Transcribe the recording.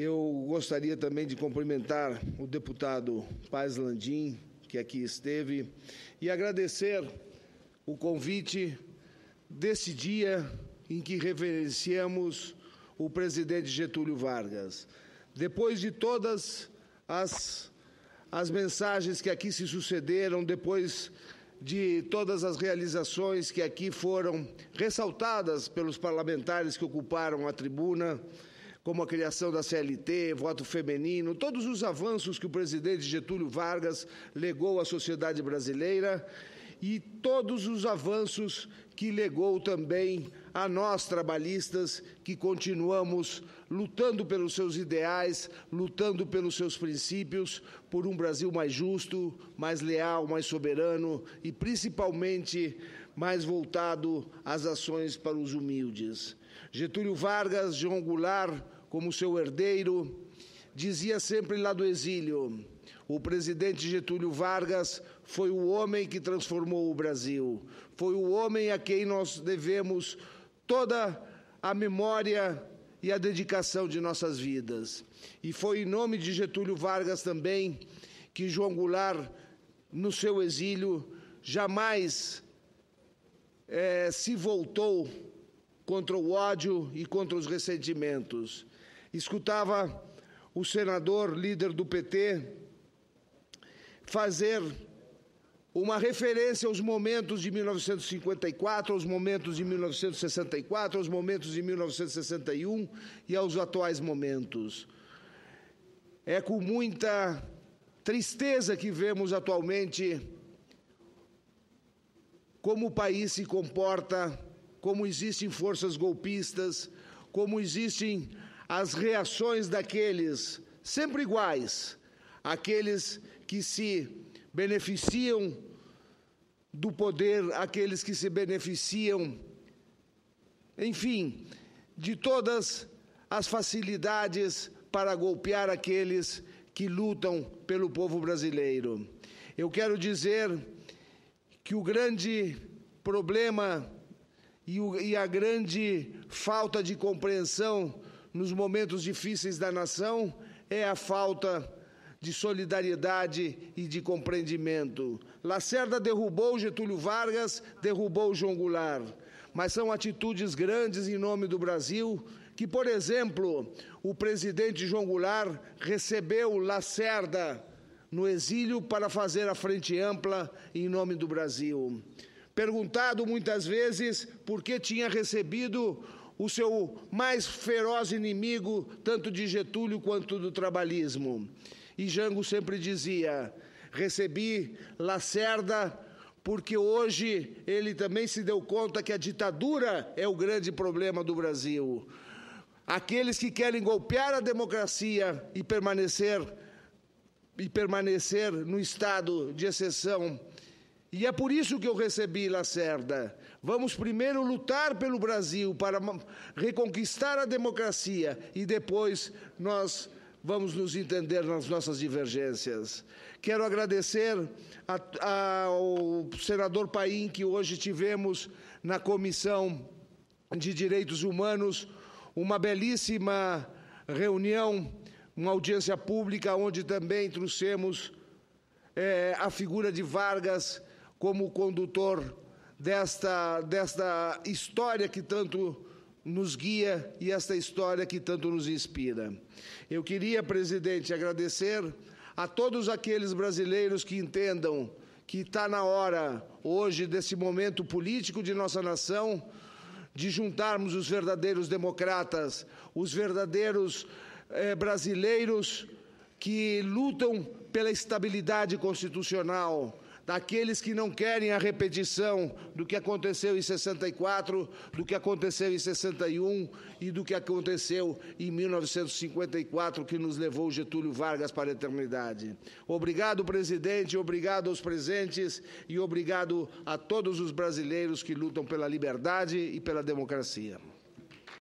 Eu gostaria também de cumprimentar o deputado Paz Landim, que aqui esteve, e agradecer o convite desse dia em que reverenciamos o presidente Getúlio Vargas. Depois de todas as, as mensagens que aqui se sucederam, depois de todas as realizações que aqui foram ressaltadas pelos parlamentares que ocuparam a tribuna, como a criação da CLT, voto feminino, todos os avanços que o presidente Getúlio Vargas legou à sociedade brasileira e todos os avanços que legou também a nós trabalhistas que continuamos lutando pelos seus ideais, lutando pelos seus princípios, por um Brasil mais justo, mais leal, mais soberano e principalmente mais voltado às ações para os humildes. Getúlio Vargas, João Goulart, como seu herdeiro, dizia sempre lá do exílio: o presidente Getúlio Vargas foi o homem que transformou o Brasil, foi o homem a quem nós devemos toda a memória e a dedicação de nossas vidas. E foi em nome de Getúlio Vargas também que João Goulart, no seu exílio, jamais é, se voltou contra o ódio e contra os ressentimentos. Escutava o senador líder do PT fazer uma referência aos momentos de 1954, aos momentos de 1964, aos momentos de 1961 e aos atuais momentos. É com muita tristeza que vemos atualmente como o país se comporta como existem forças golpistas, como existem as reações daqueles, sempre iguais, aqueles que se beneficiam do poder, aqueles que se beneficiam, enfim, de todas as facilidades para golpear aqueles que lutam pelo povo brasileiro. Eu quero dizer que o grande problema e, o, e a grande falta de compreensão nos momentos difíceis da nação é a falta de solidariedade e de compreendimento. Lacerda derrubou Getúlio Vargas, derrubou João Goulart, mas são atitudes grandes em nome do Brasil que, por exemplo, o presidente João Goulart recebeu Lacerda no exílio para fazer a frente ampla em nome do Brasil perguntado muitas vezes por que tinha recebido o seu mais feroz inimigo, tanto de Getúlio quanto do trabalhismo. E Jango sempre dizia: recebi Lacerda porque hoje ele também se deu conta que a ditadura é o grande problema do Brasil. Aqueles que querem golpear a democracia e permanecer e permanecer no estado de exceção e é por isso que eu recebi Lacerda. Vamos primeiro lutar pelo Brasil para reconquistar a democracia e depois nós vamos nos entender nas nossas divergências. Quero agradecer a, a, ao senador Paim que hoje tivemos na Comissão de Direitos Humanos uma belíssima reunião, uma audiência pública onde também trouxemos é, a figura de Vargas como condutor desta, desta história que tanto nos guia e esta história que tanto nos inspira. Eu queria, presidente, agradecer a todos aqueles brasileiros que entendam que está na hora, hoje, desse momento político de nossa nação, de juntarmos os verdadeiros democratas, os verdadeiros eh, brasileiros que lutam pela estabilidade constitucional daqueles que não querem a repetição do que aconteceu em 64, do que aconteceu em 61 e do que aconteceu em 1954, que nos levou Getúlio Vargas para a eternidade. Obrigado, presidente, obrigado aos presentes e obrigado a todos os brasileiros que lutam pela liberdade e pela democracia.